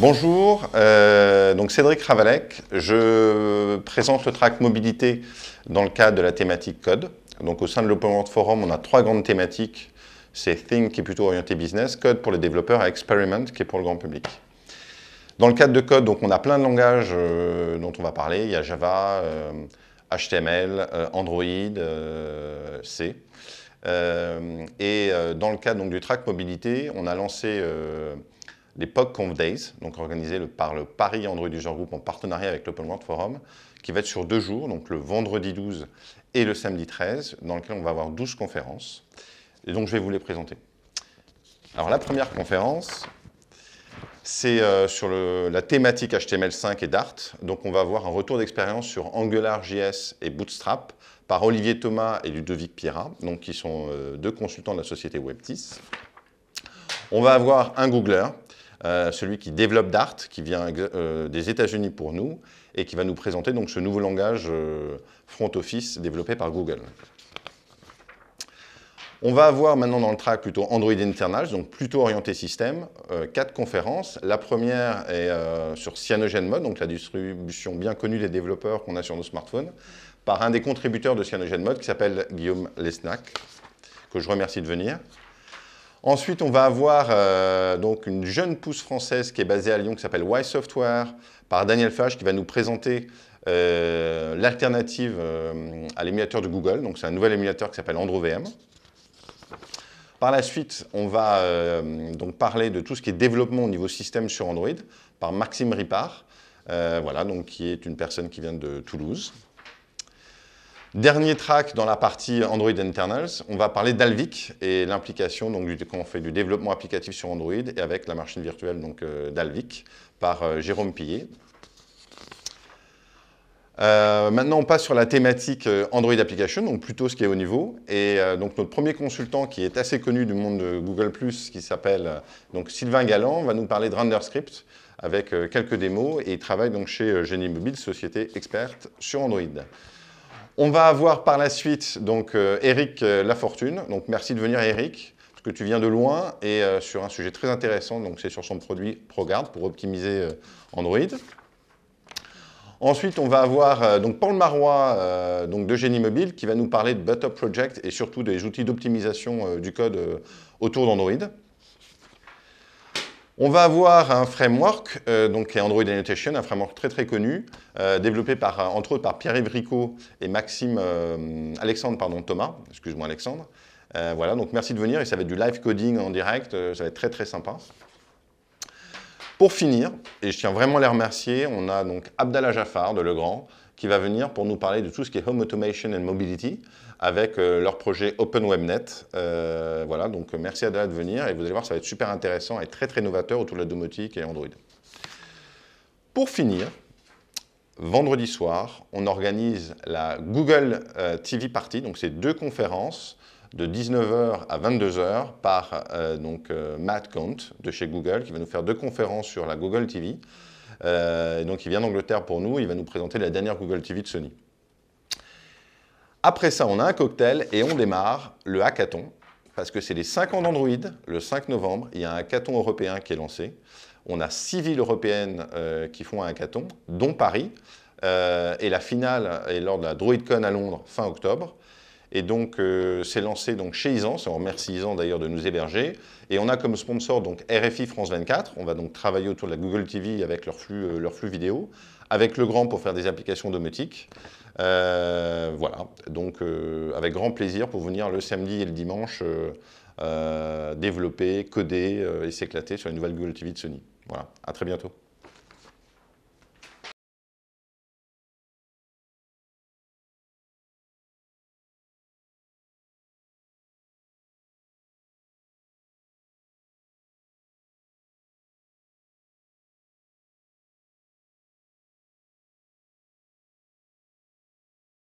Bonjour, euh, donc Cédric Ravalec, je présente le track mobilité dans le cadre de la thématique code. Donc au sein de l'Open World Forum, on a trois grandes thématiques. C'est Think qui est plutôt orienté business, Code pour les développeurs et Experiment qui est pour le grand public. Dans le cadre de Code, donc on a plein de langages euh, dont on va parler. Il y a Java, HTML, euh, Android, C. et dans le cadre donc, du track mobilité, on a lancé les POC Conf Days, donc organisés par le Paris Android User Group en partenariat avec l'Open World Forum, qui va être sur deux jours, donc le vendredi 12 et le samedi 13, dans lequel on va avoir 12 conférences. Et donc je vais vous les présenter. Alors la première conférence, c'est euh, sur la thématique HTML5 et Dart. Donc on va avoir un retour d'expérience sur AngularJS et Bootstrap par Olivier Thomas et Ludovic Pierra, donc qui sont euh, deux consultants de la société WebTIS. On va avoir un Googler euh, celui qui développe Dart, qui vient euh, des États-Unis pour nous, et qui va nous présenter donc ce nouveau langage euh, front office développé par Google. On va avoir maintenant dans le track plutôt Android internal, donc plutôt orienté système, quatre conférences. La première est sur CyanogenMod, donc la distribution bien connue des développeurs qu'on a sur nos smartphones, par un des contributeurs de CyanogenMod qui s'appelle Guillaume Lesnac, que je remercie de venir. Ensuite, on va avoir euh, une jeune pousse française qui est basée à Lyon, qui s'appelle Y Software, par Daniel Fage qui va nous présenter euh, l'alternative euh, à l'émulateur de Google. Donc, c'est un nouvel émulateur qui s'appelle AndroVM. Par la suite, on va parler de tout ce qui est développement au niveau système sur Android, par Maxime Ripard, qui est une personne qui vient de Toulouse. Dernier track dans la partie Android Internals, on va parler d'Alvic et l'implication quand on fait du développement applicatif sur Android et avec la machine virtuelle donc, euh, d'Alvic par euh, Jérôme Pillet. Euh, maintenant, on passe sur la thématique Android Application, donc plutôt ce qui est au niveau. Et donc notre premier consultant qui est assez connu du monde de Google+, qui s'appelle donc Sylvain Galland, va nous parler de RenderScript avec quelques démos et il travaille donc chez Genie Mobile, société experte sur Android. On va avoir par la suite donc Eric euh, euh, Lafortune. Donc merci de venir Eric parce que tu viens de loin et euh, sur un sujet très intéressant. Donc c'est sur son produit ProGuard pour optimiser Android. Ensuite, on va avoir donc Paul Marois donc de Génie Mobile qui va nous parler de Butter Project et surtout des outils d'optimisation du code autour d'Android. On va avoir un framework, euh, donc Android Annotation, un framework très très connu, euh, développé par, euh, entre autres par Pierre-Yves et Maxime, Alexandre, pardon, Thomas, excuse-moi Alexandre. voilà, donc merci de venir, et ça va être du live coding en direct, ça va être très très sympa. Pour finir, et je tiens vraiment à les remercier, on a donc Abdallah Jaffar de Legrand, qui va venir pour nous parler de tout ce qui est Home Automation and Mobility avec euh, leur projet Open WebNet. Euh, voilà, donc euh, merci Adela de venir et vous allez voir, ça va être super intéressant et très très novateur autour de la domotique et Android. Pour finir, vendredi soir, on organise la Google TV Party, donc c'est deux conférences de 19h à 22h par donc, Matt Count de chez Google qui va nous faire deux conférences sur la Google TV. Euh, donc il vient d'Angleterre pour nous, il va nous présenter la dernière Google TV de Sony. Après ça, on a un cocktail et on démarre le hackathon, parce que c'est les 5 ans d'Android, le 5 novembre, il y a un hackathon européen qui est lancé. On a 6 villes européennes euh, qui font un hackathon, dont Paris, euh, et la finale est lors de la DroidCon à Londres fin octobre et donc euh, c'est lancé donc, chez Isan, on remercie Isan d'ailleurs de nous héberger, et on a comme sponsor donc RFI France 24, on va donc travailler autour de la Google TV avec leur flux, euh, leur flux vidéo, avec Legrand pour faire des applications domotiques, euh, voilà, donc avec grand plaisir pour venir le samedi et le dimanche développer, coder et s'éclater sur une nouvelle Google TV de Sony. Voilà, à très bientôt.